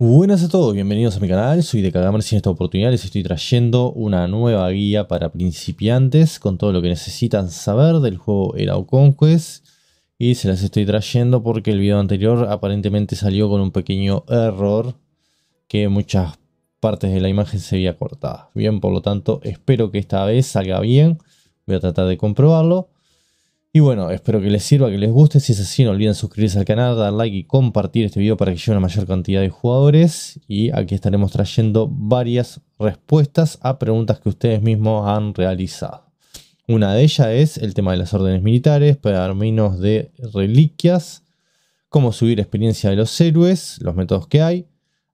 Buenas a todos, bienvenidos a mi canal, soy de Cagamers y en esta oportunidad les estoy trayendo una nueva guía para principiantes con todo lo que necesitan saber del juego era Conquest y se las estoy trayendo porque el video anterior aparentemente salió con un pequeño error que muchas partes de la imagen se veía cortada. Bien, por lo tanto espero que esta vez salga bien, voy a tratar de comprobarlo y bueno, espero que les sirva, que les guste. Si es así, no olviden suscribirse al canal, dar like y compartir este video para que llegue a una mayor cantidad de jugadores. Y aquí estaremos trayendo varias respuestas a preguntas que ustedes mismos han realizado. Una de ellas es el tema de las órdenes militares, menos de reliquias, cómo subir experiencia de los héroes, los métodos que hay,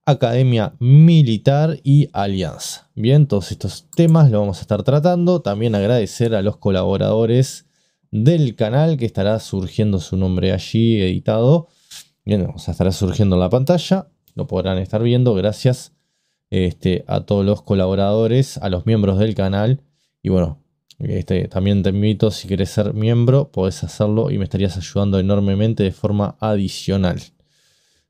academia militar y alianza. Bien, todos estos temas los vamos a estar tratando. También agradecer a los colaboradores del canal, que estará surgiendo su nombre allí editado. Bien, o sea, estará surgiendo en la pantalla. Lo podrán estar viendo gracias este, a todos los colaboradores, a los miembros del canal. Y bueno, este, también te invito, si quieres ser miembro, podés hacerlo y me estarías ayudando enormemente de forma adicional.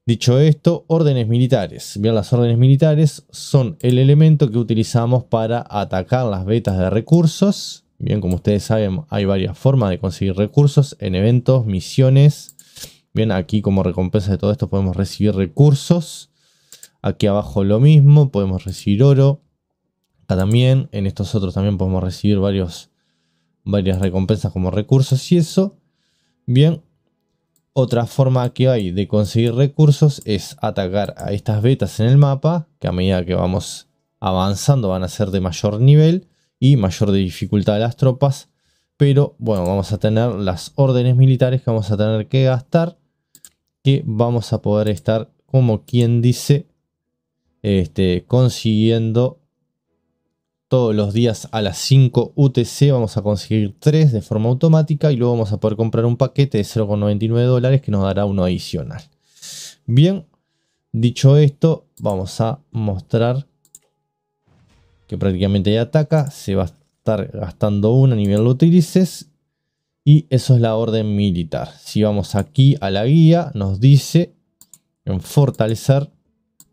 Dicho esto, órdenes militares. Bien, las órdenes militares son el elemento que utilizamos para atacar las vetas de recursos Bien, como ustedes saben, hay varias formas de conseguir recursos en eventos, misiones. Bien, aquí como recompensa de todo esto podemos recibir recursos. Aquí abajo lo mismo, podemos recibir oro. Acá también, en estos otros también podemos recibir varios, varias recompensas como recursos y eso. Bien, otra forma que hay de conseguir recursos es atacar a estas betas en el mapa, que a medida que vamos avanzando van a ser de mayor nivel y mayor dificultad de las tropas. Pero bueno, vamos a tener las órdenes militares que vamos a tener que gastar, que vamos a poder estar, como quien dice, este, consiguiendo todos los días a las 5 UTC vamos a conseguir 3 de forma automática y luego vamos a poder comprar un paquete de 0,99 dólares que nos dará uno adicional. Bien, dicho esto, vamos a mostrar que prácticamente ya ataca, se va a estar gastando una a nivel lo utilices y eso es la orden militar. Si vamos aquí a la guía, nos dice en fortalecer,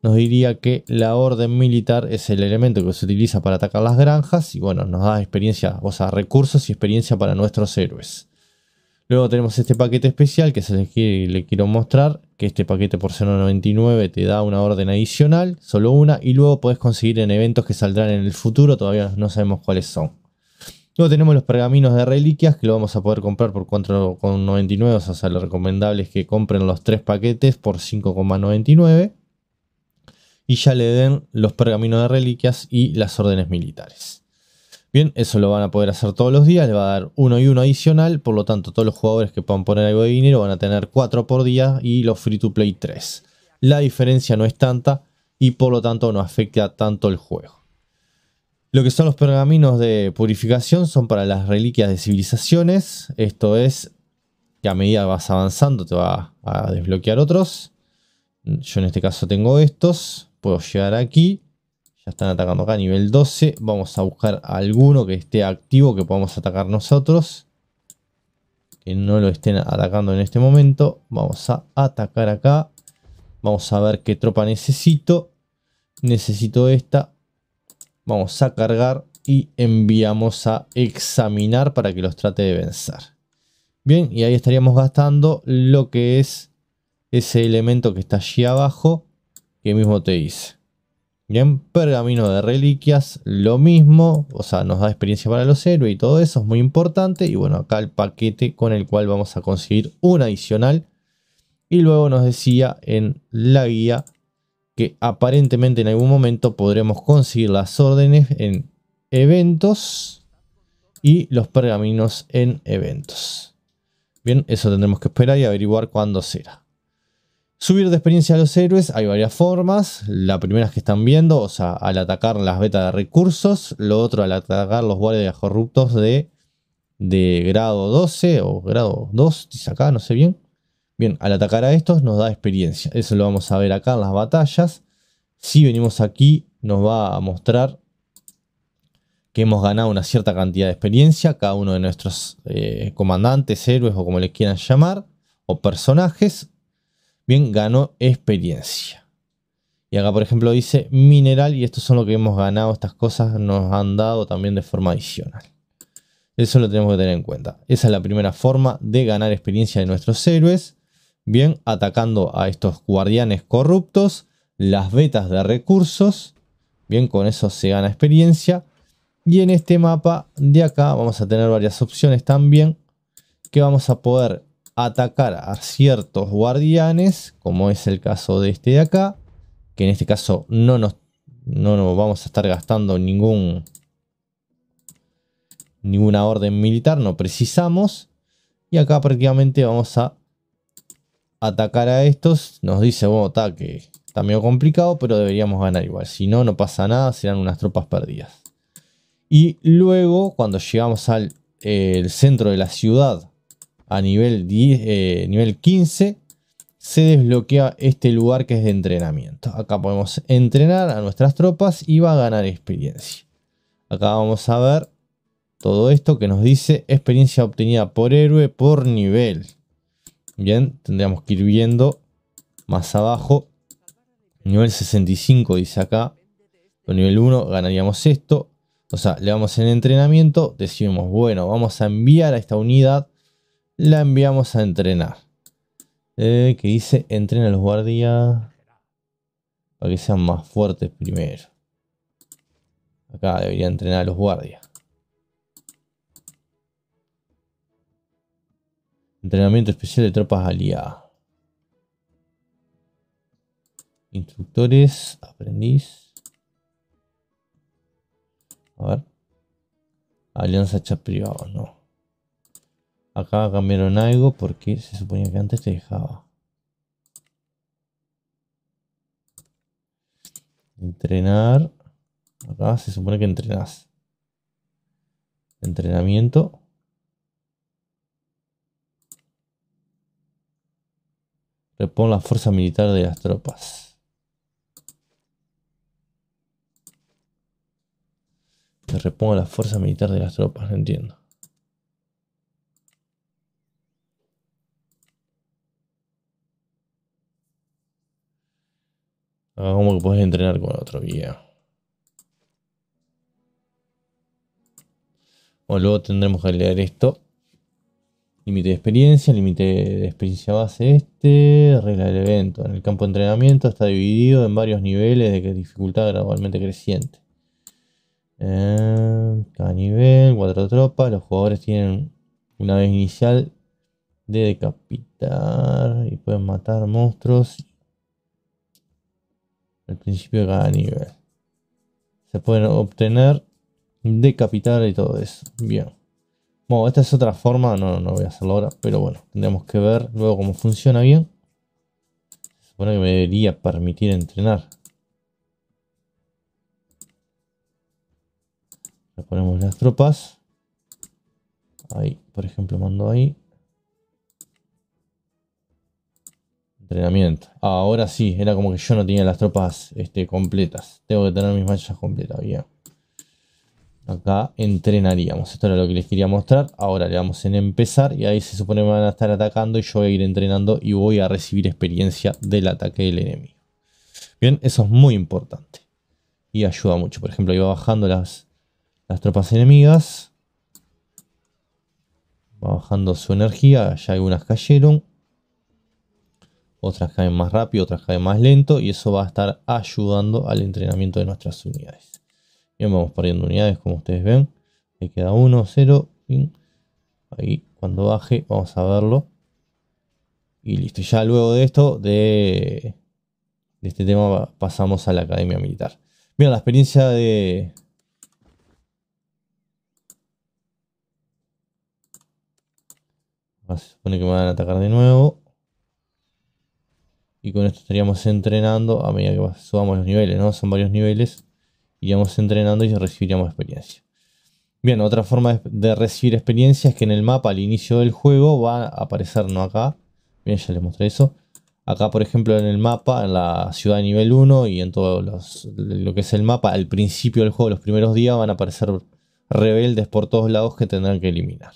nos diría que la orden militar es el elemento que se utiliza para atacar las granjas y bueno, nos da experiencia, o sea, recursos y experiencia para nuestros héroes. Luego tenemos este paquete especial que se les quiere, le quiero mostrar, que este paquete por 0.99 te da una orden adicional, solo una, y luego puedes conseguir en eventos que saldrán en el futuro, todavía no sabemos cuáles son. Luego tenemos los pergaminos de reliquias que lo vamos a poder comprar por 4,99, o sea, lo recomendable es que compren los tres paquetes por 5,99 y ya le den los pergaminos de reliquias y las órdenes militares. Bien, eso lo van a poder hacer todos los días, le va a dar uno y uno adicional, por lo tanto todos los jugadores que puedan poner algo de dinero van a tener cuatro por día y los free to play 3. La diferencia no es tanta y por lo tanto no afecta tanto el juego. Lo que son los pergaminos de purificación son para las reliquias de civilizaciones, esto es que a medida que vas avanzando te va a desbloquear otros. Yo en este caso tengo estos, puedo llegar aquí ya están atacando acá, nivel 12. Vamos a buscar alguno que esté activo, que podamos atacar nosotros. Que no lo estén atacando en este momento. Vamos a atacar acá. Vamos a ver qué tropa necesito. Necesito esta. Vamos a cargar y enviamos a examinar para que los trate de vencer. Bien, y ahí estaríamos gastando lo que es ese elemento que está allí abajo, que mismo te dice. Bien, pergamino de reliquias, lo mismo, o sea, nos da experiencia para los héroes y todo eso, es muy importante. Y bueno, acá el paquete con el cual vamos a conseguir un adicional. Y luego nos decía en la guía que aparentemente en algún momento podremos conseguir las órdenes en eventos y los pergaminos en eventos. Bien, eso tendremos que esperar y averiguar cuándo será. Subir de experiencia a los héroes hay varias formas. La primera es que están viendo, o sea, al atacar las betas de recursos. Lo otro, al atacar los guardias corruptos de, de grado 12 o grado 2, dice acá, no sé bien. Bien, al atacar a estos nos da experiencia. Eso lo vamos a ver acá en las batallas. Si venimos aquí, nos va a mostrar que hemos ganado una cierta cantidad de experiencia. Cada uno de nuestros eh, comandantes, héroes o como les quieran llamar, o personajes Bien, ganó experiencia. Y acá, por ejemplo, dice mineral y estos son lo que hemos ganado. Estas cosas nos han dado también de forma adicional. Eso lo tenemos que tener en cuenta. Esa es la primera forma de ganar experiencia de nuestros héroes. Bien, atacando a estos guardianes corruptos, las vetas de recursos. Bien, con eso se gana experiencia. Y en este mapa de acá vamos a tener varias opciones también que vamos a poder atacar a ciertos guardianes, como es el caso de este de acá, que en este caso no nos, no nos vamos a estar gastando ningún, ninguna orden militar, no precisamos. Y acá prácticamente vamos a atacar a estos. Nos dice, bueno, está que está medio complicado, pero deberíamos ganar igual. Si no, no pasa nada, serán unas tropas perdidas. Y luego, cuando llegamos al eh, centro de la ciudad, a nivel, eh, nivel 15 se desbloquea este lugar que es de entrenamiento. Acá podemos entrenar a nuestras tropas y va a ganar experiencia. Acá vamos a ver todo esto que nos dice experiencia obtenida por héroe por nivel. Bien, tendríamos que ir viendo más abajo. Nivel 65 dice acá. nivel 1 ganaríamos esto. O sea, le damos en entrenamiento, decimos, bueno, vamos a enviar a esta unidad la enviamos a entrenar. Eh, que dice, entrena a los guardias para que sean más fuertes primero. Acá debería entrenar a los guardias. Entrenamiento especial de tropas aliadas. Instructores, aprendiz. A ver. Alianza chat privado, no. Acá cambiaron algo porque se suponía que antes te dejaba. Entrenar. Acá se supone que entrenas. Entrenamiento. Repon la fuerza militar de las tropas. Se repongo la fuerza militar de las tropas, entiendo. Ah, como que puedes entrenar con otro guía. Bueno, luego tendremos que leer esto. Límite de experiencia, límite de experiencia base este, regla del evento. En el campo de entrenamiento está dividido en varios niveles de dificultad gradualmente creciente. Eh, cada nivel, cuatro tropas. Los jugadores tienen una vez inicial de decapitar y pueden matar monstruos el principio cada nivel. Se pueden obtener, de capital y todo eso. Bien. Bueno, esta es otra forma, no, no voy a hacerlo ahora, pero bueno, tendremos que ver luego cómo funciona bien. Se supone que me debería permitir entrenar. ponemos las tropas. Ahí, por ejemplo, mando ahí. entrenamiento. Ah, ahora sí, era como que yo no tenía las tropas este, completas. Tengo que tener mis manchas completas, bien. Acá entrenaríamos. Esto era lo que les quería mostrar. Ahora le damos en empezar y ahí se supone que van a estar atacando y yo voy a ir entrenando y voy a recibir experiencia del ataque del enemigo. Bien, eso es muy importante. Y ayuda mucho. Por ejemplo, iba bajando las, las tropas enemigas. Va bajando su energía. Ya algunas cayeron otras caen más rápido, otras caen más lento y eso va a estar ayudando al entrenamiento de nuestras unidades. Bien, vamos perdiendo unidades como ustedes ven. Ahí queda 1, 0, ahí cuando baje vamos a verlo. Y listo, ya luego de esto, de, de este tema pasamos a la academia militar. Bien, la experiencia de, Se supone que me van a atacar de nuevo y con esto estaríamos entrenando a medida que subamos los niveles, ¿no? Son varios niveles, iríamos entrenando y recibiríamos experiencia. Bien, otra forma de recibir experiencia es que en el mapa al inicio del juego va a aparecer, no acá, bien, ya les mostré eso. Acá, por ejemplo, en el mapa, en la ciudad de nivel 1 y en todo lo que es el mapa, al principio del juego, los primeros días, van a aparecer rebeldes por todos lados que tendrán que eliminar.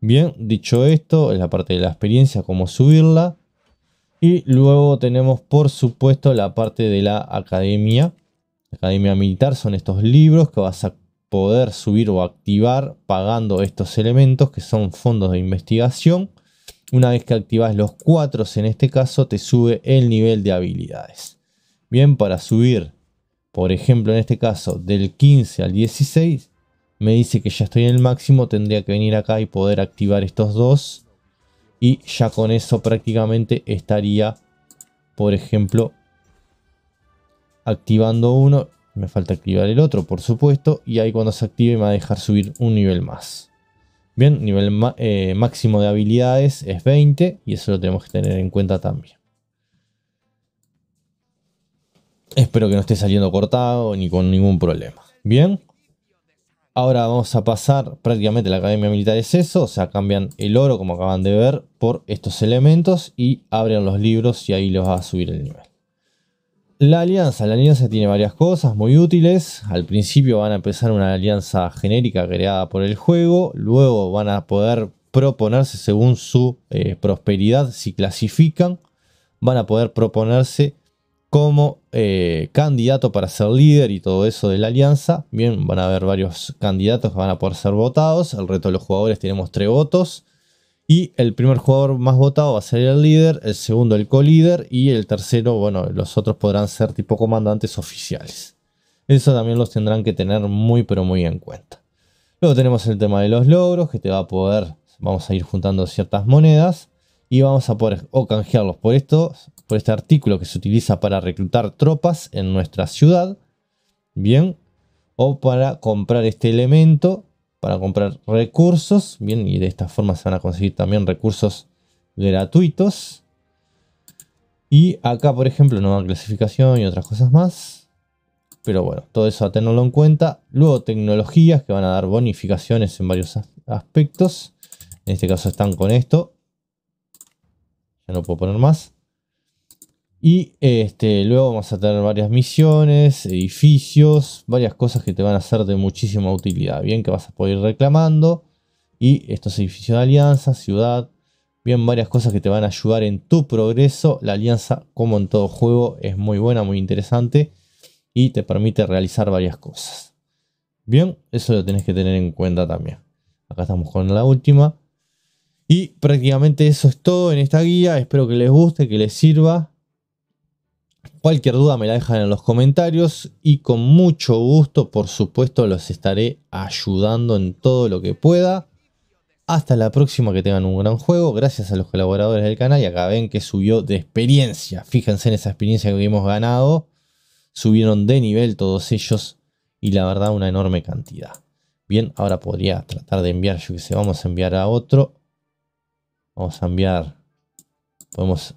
Bien, dicho esto, es la parte de la experiencia, cómo subirla. Y luego tenemos, por supuesto, la parte de la academia. Academia Militar son estos libros que vas a poder subir o activar pagando estos elementos que son fondos de investigación. Una vez que activas los cuatro, en este caso, te sube el nivel de habilidades. Bien, para subir, por ejemplo, en este caso, del 15 al 16, me dice que ya estoy en el máximo, tendría que venir acá y poder activar estos dos y ya con eso prácticamente estaría, por ejemplo, activando uno. Me falta activar el otro, por supuesto. Y ahí cuando se active me va a dejar subir un nivel más. Bien, nivel eh, máximo de habilidades es 20 y eso lo tenemos que tener en cuenta también. Espero que no esté saliendo cortado ni con ningún problema. Bien. Ahora vamos a pasar prácticamente la Academia Militar es eso, o sea, cambian el oro como acaban de ver por estos elementos y abren los libros y ahí los va a subir el nivel. La alianza, la alianza tiene varias cosas muy útiles. Al principio van a empezar una alianza genérica creada por el juego, luego van a poder proponerse según su eh, prosperidad si clasifican, van a poder proponerse como eh, candidato para ser líder y todo eso de la alianza. Bien, van a haber varios candidatos que van a poder ser votados. El reto de los jugadores tenemos tres votos. Y el primer jugador más votado va a ser el líder, el segundo el co-líder y el tercero, bueno, los otros podrán ser tipo comandantes oficiales. Eso también los tendrán que tener muy pero muy en cuenta. Luego tenemos el tema de los logros, que te va a poder, vamos a ir juntando ciertas monedas y vamos a poder o canjearlos por estos por este artículo que se utiliza para reclutar tropas en nuestra ciudad, bien, o para comprar este elemento, para comprar recursos, bien, y de esta forma se van a conseguir también recursos gratuitos. Y acá, por ejemplo, nueva clasificación y otras cosas más. Pero bueno, todo eso a tenerlo en cuenta. Luego tecnologías que van a dar bonificaciones en varios aspectos. En este caso están con esto. Ya no puedo poner más. Y este, luego vamos a tener varias misiones, edificios, varias cosas que te van a ser de muchísima utilidad. Bien, que vas a poder ir reclamando. Y estos edificios de alianza, ciudad. Bien, varias cosas que te van a ayudar en tu progreso. La alianza, como en todo juego, es muy buena, muy interesante. Y te permite realizar varias cosas. Bien, eso lo tenés que tener en cuenta también. Acá estamos con la última. Y prácticamente eso es todo en esta guía. Espero que les guste, que les sirva Cualquier duda me la dejan en los comentarios y con mucho gusto, por supuesto, los estaré ayudando en todo lo que pueda. Hasta la próxima, que tengan un gran juego. Gracias a los colaboradores del canal y acá ven que subió de experiencia. Fíjense en esa experiencia que hemos ganado. Subieron de nivel todos ellos y la verdad una enorme cantidad. Bien, ahora podría tratar de enviar, yo que sé, vamos a enviar a otro. Vamos a enviar, podemos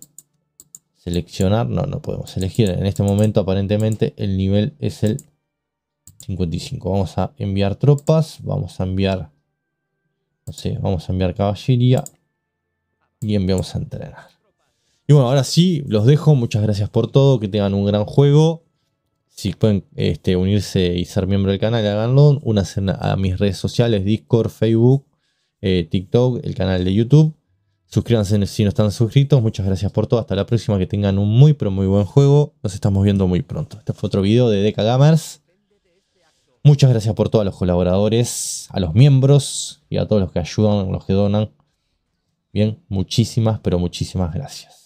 Seleccionar, no, no podemos elegir. En este momento aparentemente el nivel es el 55. Vamos a enviar tropas, vamos a enviar, no vamos a enviar caballería y enviamos a entrenar. Y bueno, ahora sí, los dejo. Muchas gracias por todo, que tengan un gran juego. Si pueden este, unirse y ser miembro del canal, háganlo. unas a mis redes sociales, Discord, Facebook, eh, TikTok, el canal de YouTube. Suscríbanse si no están suscritos. Muchas gracias por todo. Hasta la próxima. Que tengan un muy, pero muy buen juego. Nos estamos viendo muy pronto. Este fue otro video de Deca Gamers. Muchas gracias por todos los colaboradores, a los miembros y a todos los que ayudan, los que donan. Bien, muchísimas, pero muchísimas gracias.